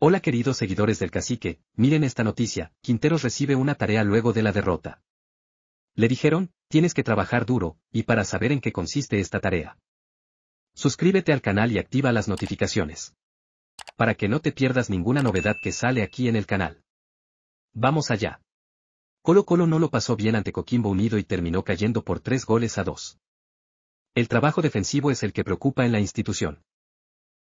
Hola queridos seguidores del cacique, miren esta noticia, Quinteros recibe una tarea luego de la derrota. Le dijeron, tienes que trabajar duro, y para saber en qué consiste esta tarea. Suscríbete al canal y activa las notificaciones. Para que no te pierdas ninguna novedad que sale aquí en el canal. Vamos allá. Colo Colo no lo pasó bien ante Coquimbo Unido y terminó cayendo por tres goles a dos. El trabajo defensivo es el que preocupa en la institución.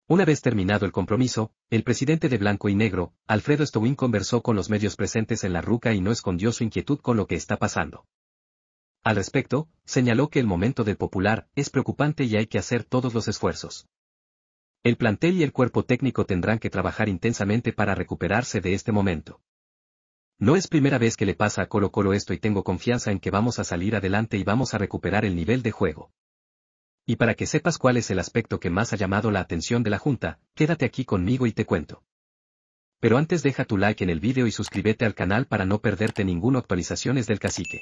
Una vez terminado el compromiso, el presidente de Blanco y Negro, Alfredo Stowin conversó con los medios presentes en la ruca y no escondió su inquietud con lo que está pasando. Al respecto, señaló que el momento del popular es preocupante y hay que hacer todos los esfuerzos. El plantel y el cuerpo técnico tendrán que trabajar intensamente para recuperarse de este momento. No es primera vez que le pasa a Colo Colo esto y tengo confianza en que vamos a salir adelante y vamos a recuperar el nivel de juego. Y para que sepas cuál es el aspecto que más ha llamado la atención de la Junta, quédate aquí conmigo y te cuento. Pero antes deja tu like en el vídeo y suscríbete al canal para no perderte ninguna actualizaciones del cacique.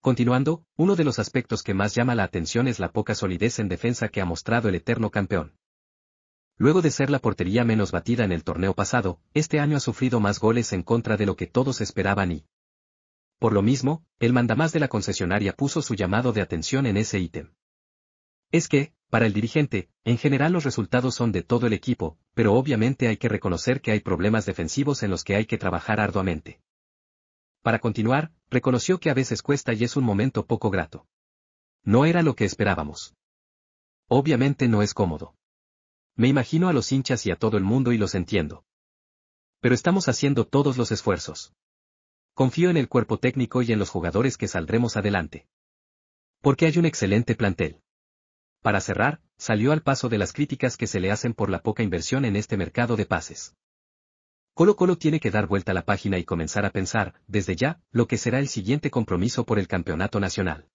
Continuando, uno de los aspectos que más llama la atención es la poca solidez en defensa que ha mostrado el eterno campeón. Luego de ser la portería menos batida en el torneo pasado, este año ha sufrido más goles en contra de lo que todos esperaban y... Por lo mismo, el mandamás de la concesionaria puso su llamado de atención en ese ítem es que, para el dirigente, en general los resultados son de todo el equipo, pero obviamente hay que reconocer que hay problemas defensivos en los que hay que trabajar arduamente. Para continuar, reconoció que a veces cuesta y es un momento poco grato. No era lo que esperábamos. Obviamente no es cómodo. Me imagino a los hinchas y a todo el mundo y los entiendo. Pero estamos haciendo todos los esfuerzos. Confío en el cuerpo técnico y en los jugadores que saldremos adelante. Porque hay un excelente plantel. Para cerrar, salió al paso de las críticas que se le hacen por la poca inversión en este mercado de pases. Colo Colo tiene que dar vuelta a la página y comenzar a pensar, desde ya, lo que será el siguiente compromiso por el campeonato nacional.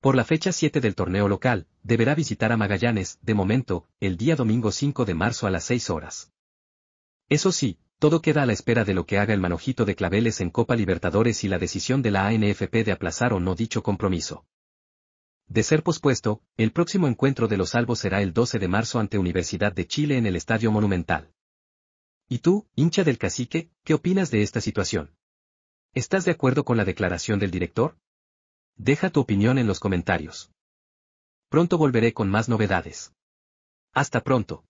Por la fecha 7 del torneo local, deberá visitar a Magallanes, de momento, el día domingo 5 de marzo a las 6 horas. Eso sí, todo queda a la espera de lo que haga el manojito de Claveles en Copa Libertadores y la decisión de la ANFP de aplazar o no dicho compromiso. De ser pospuesto, el próximo encuentro de los salvos será el 12 de marzo ante Universidad de Chile en el Estadio Monumental. ¿Y tú, hincha del cacique, qué opinas de esta situación? ¿Estás de acuerdo con la declaración del director? Deja tu opinión en los comentarios. Pronto volveré con más novedades. Hasta pronto.